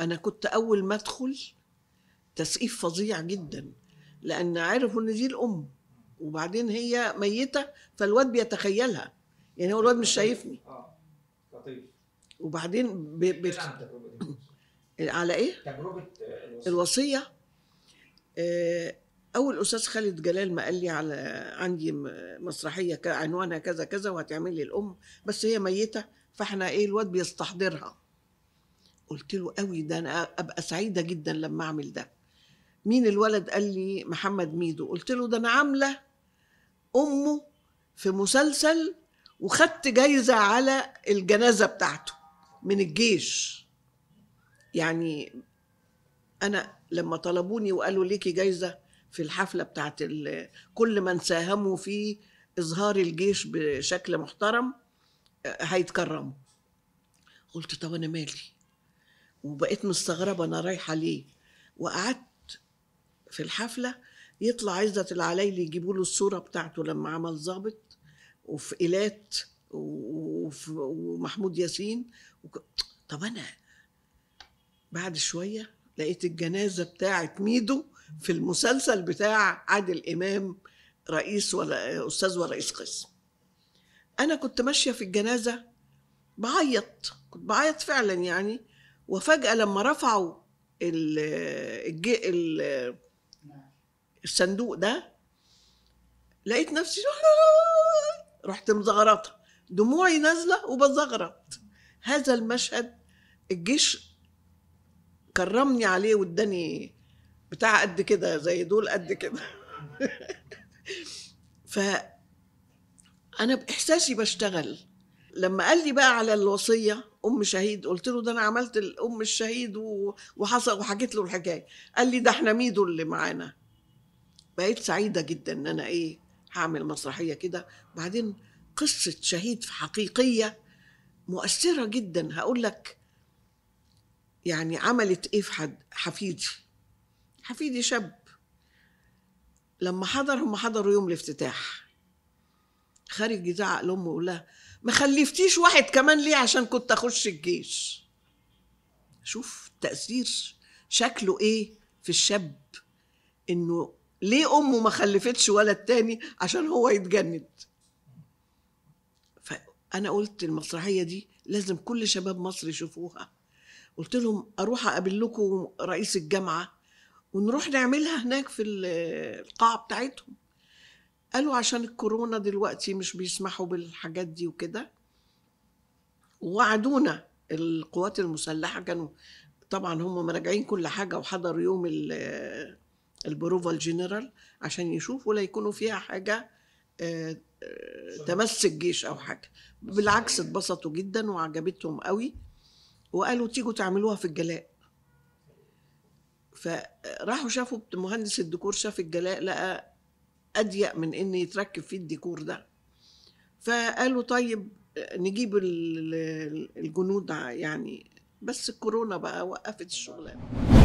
انا كنت اول ما ادخل تسقيف فظيع جدا لان عرفوا ان دي الام وبعدين هي ميته فالواد بيتخيلها يعني هو الواد مش شايفني آه، وبعدين ب... إيه ب... على ايه تجربه الوصيه آه، اول استاذ خالد جلال ما قال لي على عندي مسرحيه عنوانها كذا كذا وهتعمل لي الام بس هي ميته فاحنا ايه الواد بيستحضرها قلت له قوي ده انا ابقى سعيده جدا لما اعمل ده مين الولد قال لي محمد ميدو قلت له ده انا عامله امه في مسلسل وخدت جايزه على الجنازه بتاعته من الجيش يعني انا لما طلبوني وقالوا ليكي جايزه في الحفله بتاعت كل من ساهموا في اظهار الجيش بشكل محترم آه، هيتكرموا قلت طب انا مالي وبقيت مستغربة أنا رايحة ليه وقعدت في الحفلة يطلع عزت العلايلي يجيبوا له الصورة بتاعته لما عمل ظابط وفي إيلات ومحمود ياسين وك... طب أنا بعد شوية لقيت الجنازة بتاعة ميدو في المسلسل بتاع عادل إمام رئيس ولا أستاذ ورئيس قسم أنا كنت ماشية في الجنازة بعيط كنت بعيط فعلا يعني وفجأة لما رفعوا الصندوق ده لقيت نفسي رحت مزغرطة دموعي نازلة وبزغرط هذا المشهد الجيش كرمني عليه واداني بتاع قد كده زي دول قد كده ف انا باحساسي بشتغل لما قال لي بقى على الوصيه ام شهيد قلت له ده انا عملت ام الشهيد وحصل وحكيت له الحكايه قال لي ده احنا ميدو اللي معانا بقيت سعيده جدا ان انا ايه هعمل مسرحيه كده بعدين قصه شهيد حقيقيه مؤثره جدا هقول لك يعني عملت ايه في حد حفيدي حفيدي شاب لما حضر هم حضروا يوم الافتتاح خارج يزعق لامه يقول لها ما خلفتيش واحد كمان ليه عشان كنت اخش الجيش شوف تاثير شكله ايه في الشاب انه ليه امه ما خلفتش ولد تاني عشان هو يتجند فانا قلت المسرحيه دي لازم كل شباب مصر يشوفوها قلت لهم اروح اقابل لكم رئيس الجامعه ونروح نعملها هناك في القاعه بتاعتهم قالوا عشان الكورونا دلوقتي مش بيسمحوا بالحاجات دي وكده ووعدونا القوات المسلحه كانوا طبعا هم مراجعين كل حاجه وحضروا يوم البروفا الجنرال عشان يشوفوا لا يكونوا فيها حاجه آه، آه، تمس الجيش او حاجه بالعكس اتبسطوا جدا وعجبتهم قوي وقالوا تيجوا تعملوها في الجلاء فراحوا شافوا مهندس الديكور شاف الجلاء لقى اضيق من ان يتركب فيه الديكور ده فقالوا طيب نجيب الجنود يعني بس الكورونا بقى وقفت الشغلانه